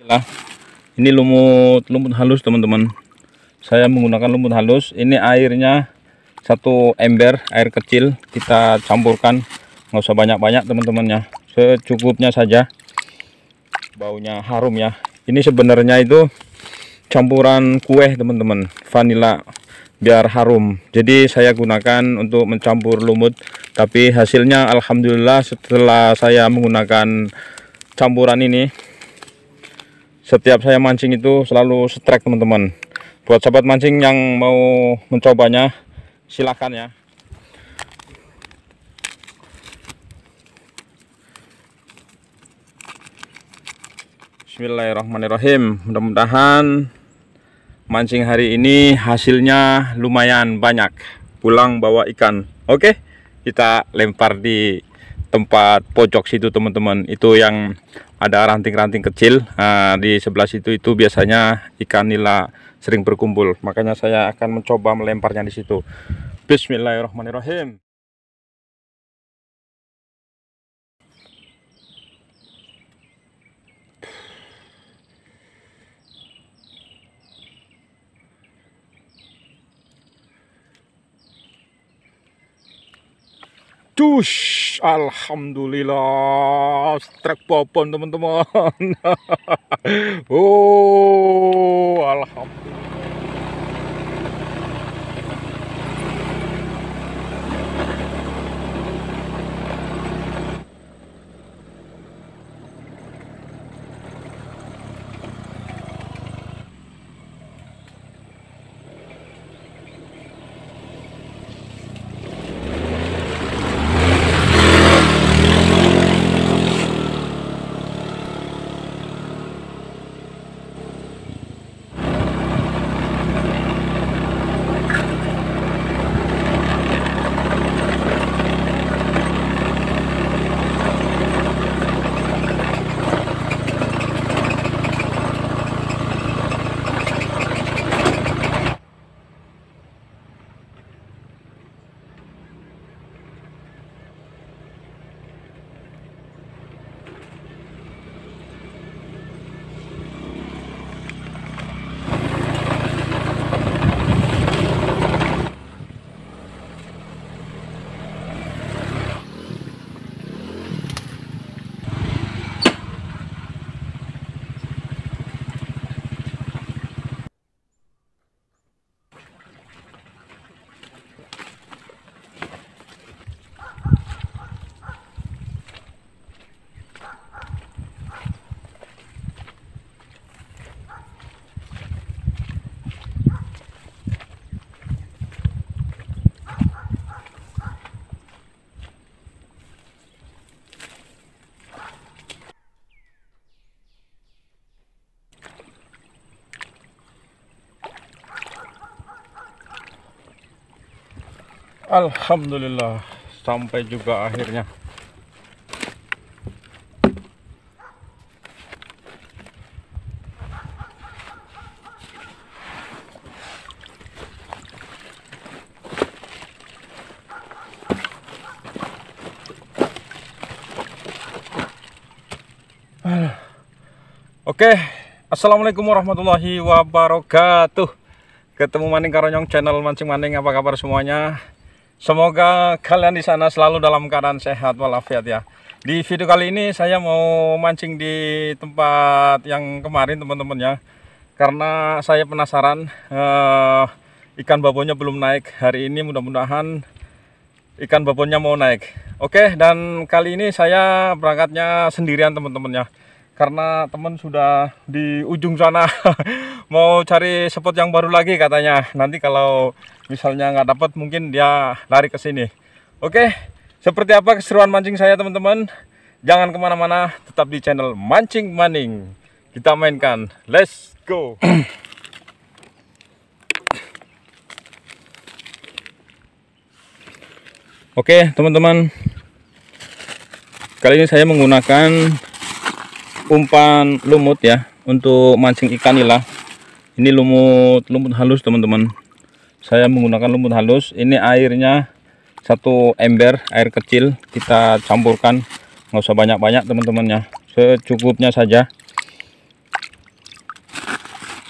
Inilah, ini lumut lumut halus teman-teman. Saya menggunakan lumut halus. Ini airnya satu ember air kecil kita campurkan nggak usah banyak-banyak teman-temannya secukupnya saja baunya harum ya ini sebenarnya itu campuran kue teman-teman vanilla biar harum jadi saya gunakan untuk mencampur lumut tapi hasilnya Alhamdulillah setelah saya menggunakan campuran ini setiap saya mancing itu selalu strike teman-teman buat sahabat mancing yang mau mencobanya silahkan ya Bismillahirrahmanirrahim mudah-mudahan mancing hari ini hasilnya lumayan banyak pulang bawa ikan oke kita lempar di tempat pojok situ teman-teman itu yang ada ranting-ranting kecil nah, di sebelah situ itu biasanya ikan nila sering berkumpul makanya saya akan mencoba melemparnya di situ Bismillahirrahmanirrahim Dus, alhamdulillah, trek popon teman-teman. oh, Alhamdulillah sampai juga akhirnya Oke, okay. Assalamualaikum warahmatullahi wabarakatuh Ketemu Maning Karonyong channel Mancing Maning Apa kabar semuanya Semoga kalian di sana selalu dalam keadaan sehat walafiat ya. Di video kali ini saya mau mancing di tempat yang kemarin teman-teman ya. Karena saya penasaran eh, ikan babonnya belum naik. Hari ini mudah-mudahan ikan babonnya mau naik. Oke, dan kali ini saya berangkatnya sendirian teman-teman ya karena teman sudah di ujung sana mau cari spot yang baru lagi katanya nanti kalau misalnya nggak dapat mungkin dia lari ke sini oke seperti apa keseruan mancing saya teman-teman jangan kemana-mana tetap di channel mancing maning kita mainkan let's go Oke teman-teman Kali ini saya menggunakan Umpan lumut ya Untuk mancing ikan nila Ini lumut lumut halus teman-teman saya menggunakan lumut halus ini airnya satu ember air kecil kita campurkan nggak usah banyak-banyak teman-temannya secukupnya saja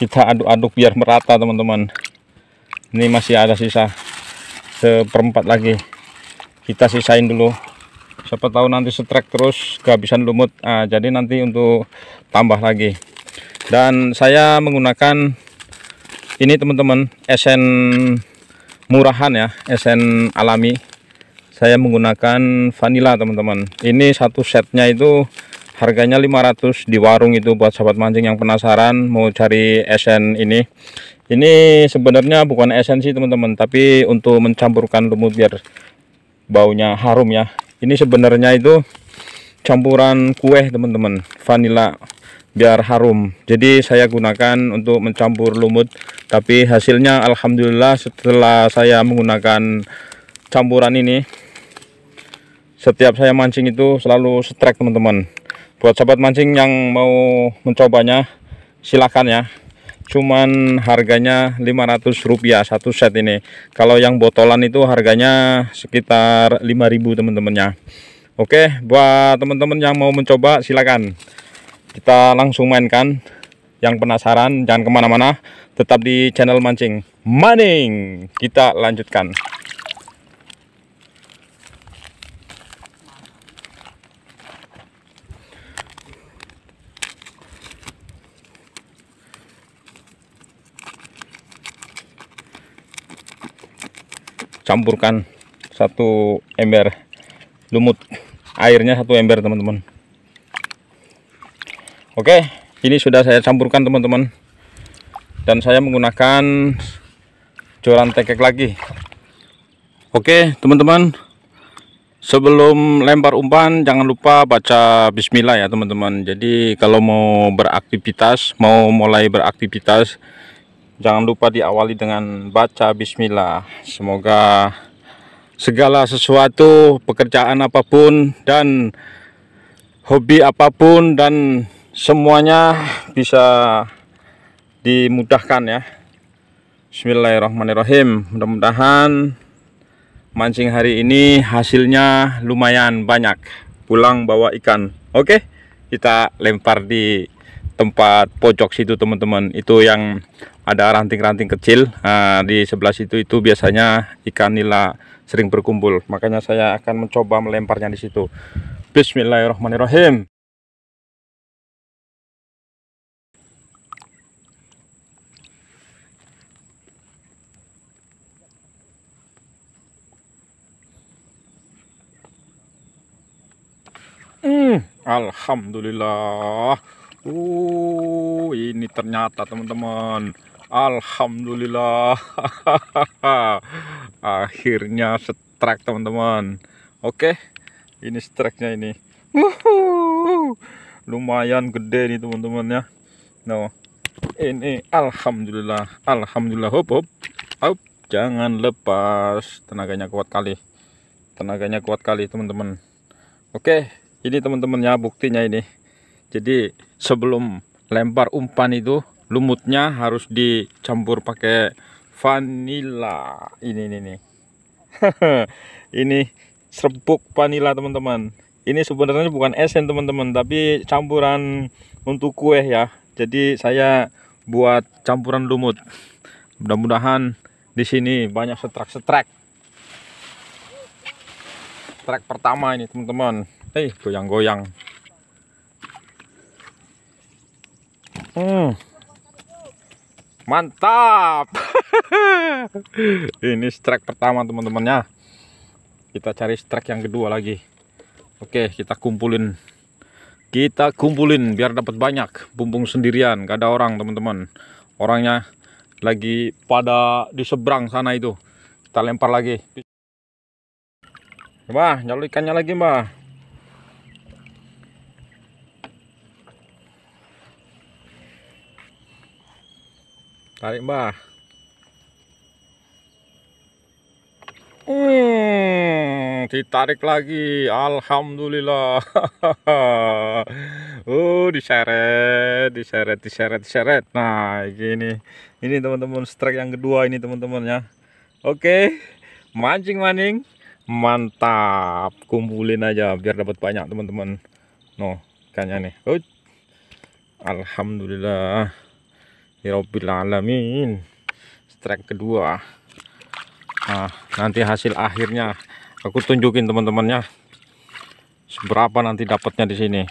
kita aduk-aduk biar merata teman-teman ini masih ada sisa seperempat lagi kita sisain dulu siapa tahu nanti setrek terus kehabisan lumut nah, jadi nanti untuk tambah lagi dan saya menggunakan ini teman-teman esen murahan ya esen alami saya menggunakan vanila teman-teman ini satu setnya itu harganya 500 di warung itu buat sahabat mancing yang penasaran mau cari esen ini ini sebenarnya bukan esen sih teman-teman tapi untuk mencampurkan lumut biar baunya harum ya ini sebenarnya itu campuran kue teman-teman vanila biar harum jadi saya gunakan untuk mencampur lumut tapi hasilnya Alhamdulillah setelah saya menggunakan campuran ini setiap saya mancing itu selalu strike teman-teman buat sahabat mancing yang mau mencobanya silahkan ya cuman harganya 500 rupiah satu set ini kalau yang botolan itu harganya sekitar 5000 teman-temannya oke buat teman-teman yang mau mencoba silakan kita langsung mainkan yang penasaran jangan kemana-mana tetap di channel mancing maning kita lanjutkan campurkan satu ember lumut airnya satu ember teman-teman oke ini sudah saya campurkan teman-teman dan saya menggunakan joran tekek lagi oke teman-teman sebelum lempar umpan jangan lupa baca bismillah ya teman-teman jadi kalau mau beraktivitas mau mulai beraktivitas jangan lupa diawali dengan baca bismillah semoga segala sesuatu pekerjaan apapun dan hobi apapun dan semuanya bisa dimudahkan ya Bismillahirrahmanirrahim mudah-mudahan mancing hari ini hasilnya lumayan banyak pulang bawa ikan oke kita lempar di tempat pojok situ teman-teman itu yang ada ranting-ranting kecil nah, di sebelah situ itu biasanya ikan nila sering berkumpul makanya saya akan mencoba melemparnya di situ Bismillahirrahmanirrahim Alhamdulillah uh ini ternyata teman-teman Alhamdulillah akhirnya strike teman-teman oke ini strike-nya ini Uhuh. lumayan gede nih teman-teman ya no nah, ini Alhamdulillah Alhamdulillah hop hop hop jangan lepas tenaganya kuat kali tenaganya kuat kali teman-teman oke ini teman-teman ya buktinya ini jadi sebelum lempar umpan itu lumutnya harus dicampur pakai vanila ini ini ini. ini serbuk vanila teman-teman ini sebenarnya bukan esen teman-teman tapi campuran untuk kue ya jadi saya buat campuran lumut mudah-mudahan di sini banyak setrek-setrek. track pertama ini teman-teman Eh, goyang-goyang. Hmm. Mantap. Ini strike pertama teman-temannya. Kita cari strike yang kedua lagi. Oke, kita kumpulin. Kita kumpulin biar dapat banyak. Bumbung sendirian, gak ada orang, teman-teman. Orangnya lagi pada di seberang sana itu. Kita lempar lagi. Mbah, nyalur ikannya lagi, Mbah. Tarik mbah. Hmm, ditarik lagi. Alhamdulillah. oh, diseret, diseret, diseret, diseret. Nah, gini. Ini teman-teman strike yang kedua ini teman-teman ya. Oke. Mancing maning. Mantap. Kumpulin aja biar dapat banyak teman-teman. Noh, kayaknya nih. Alhamdulillah. Ya Robbil alamin strike kedua nah nanti hasil akhirnya aku tunjukin teman-temannya seberapa nanti dapatnya di sini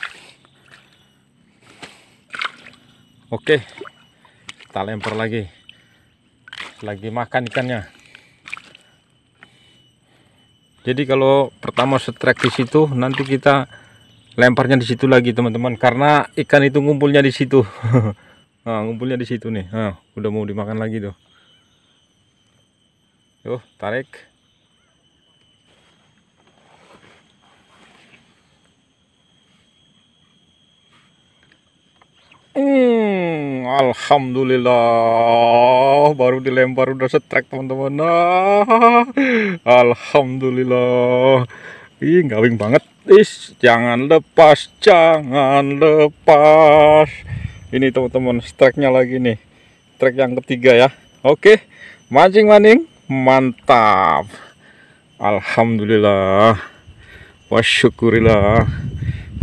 oke kita lempar lagi lagi makan ikannya jadi kalau pertama strike di situ nanti kita lemparnya di situ lagi teman-teman karena ikan itu ngumpulnya di situ Nah, ngumpulnya di situ nih. Nah, udah mau dimakan lagi tuh. Yo, tarik. Hmm, alhamdulillah baru dilempar udah setrek teman-teman. Nah, alhamdulillah. Ih, ngawing banget. Is, jangan lepas, jangan lepas ini teman-teman strike-nya lagi nih strike yang ketiga ya oke mancing maning, mantap Alhamdulillah wasyukurillah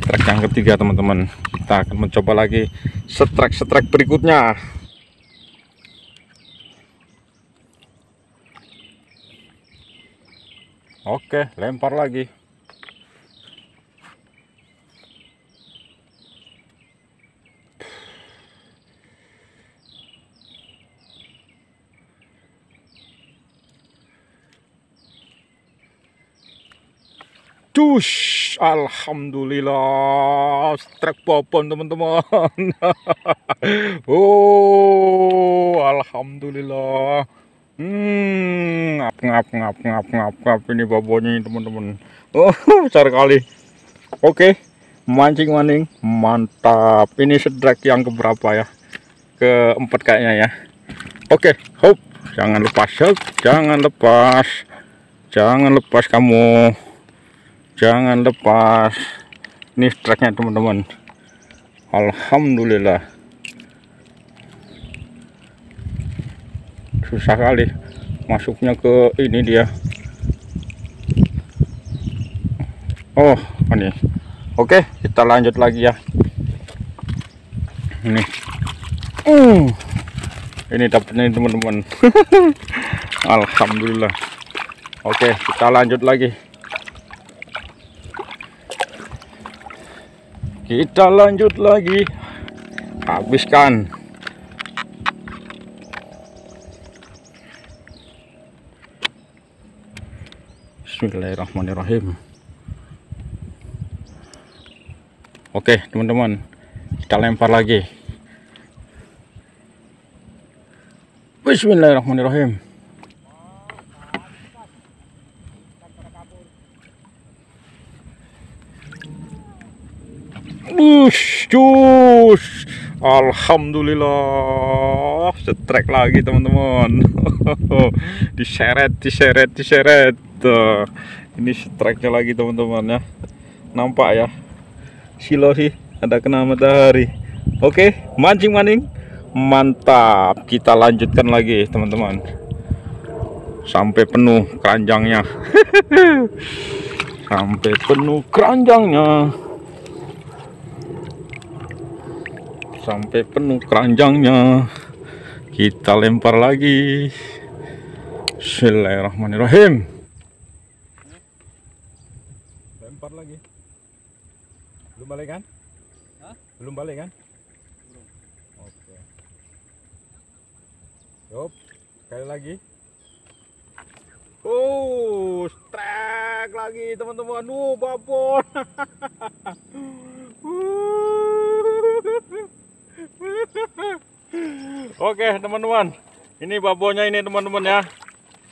strike yang ketiga teman-teman kita akan mencoba lagi setrek-setrek berikutnya Oke, lempar lagi. Dus, alhamdulillah, strike popon teman-teman. oh, alhamdulillah. Hmm, ngap ngap ngap ngap ngap ngap ini babonnya teman-teman. Oh, besar kali. Oke, mancing maning, mantap. Ini sedrek yang keberapa ya? Keempat kayaknya ya. Oke, okay. hop, jangan lepas, hop. jangan lepas, jangan lepas kamu jangan lepas ini streknya teman-teman Alhamdulillah susah kali masuknya ke ini dia oh ini oke kita lanjut lagi ya ini uh, ini dapetnya teman-teman Alhamdulillah oke kita lanjut lagi kita lanjut lagi habiskan Bismillahirrahmanirrahim Oke teman-teman kita lempar lagi Bismillahirrahmanirrahim Lush, Alhamdulillah, setrek lagi teman-teman. diseret, diseret, diseret. Tuh. Ini setreknya lagi teman-teman ya. Nampak ya. Silo sih ada kena matahari. Oke, mancing maning, Mantap. Kita lanjutkan lagi teman-teman. Sampai penuh keranjangnya. Sampai penuh keranjangnya. sampai penuh keranjangnya kita lempar lagi Bismillahirrahmanirrahim lempar lagi belum balik kan? Hah? belum balik kan? oke Yup, sekali lagi Oh, strike lagi teman-teman. Oh, uh, babon. Oke teman-teman Ini babonnya ini teman-teman ya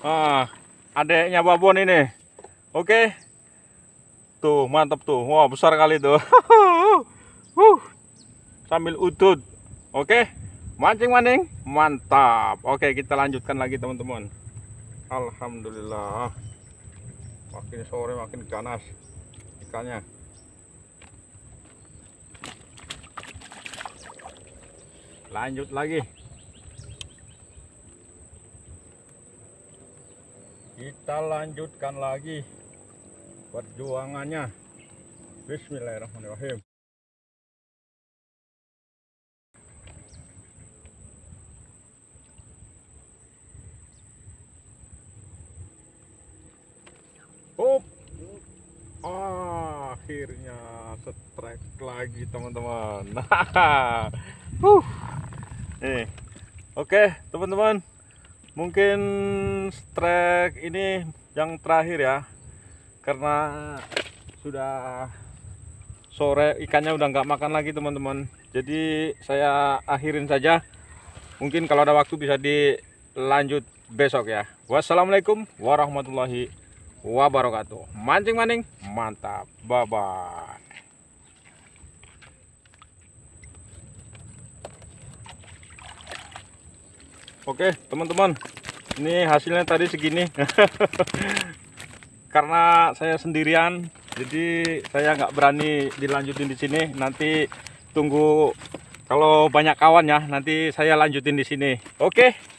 ah, Adeknya babon ini Oke Tuh mantap tuh Wah besar kali tuh uh, Sambil utut. Oke mancing maning, Mantap Oke kita lanjutkan lagi teman-teman Alhamdulillah Makin sore makin ganas Ikannya lanjut lagi kita lanjutkan lagi perjuangannya Bismillahirrahmanirrahim Up. Akhirnya strike lagi teman-teman. uh. Nih. Eh, oke, teman-teman. Mungkin trek ini yang terakhir ya. Karena sudah sore ikannya udah nggak makan lagi, teman-teman. Jadi saya akhirin saja. Mungkin kalau ada waktu bisa dilanjut besok ya. Wassalamualaikum warahmatullahi wabarakatuh. mancing maning mantap. Bye bye. Oke teman-teman ini hasilnya tadi segini karena saya sendirian jadi saya nggak berani dilanjutin di sini nanti tunggu kalau banyak kawan ya nanti saya lanjutin di sini oke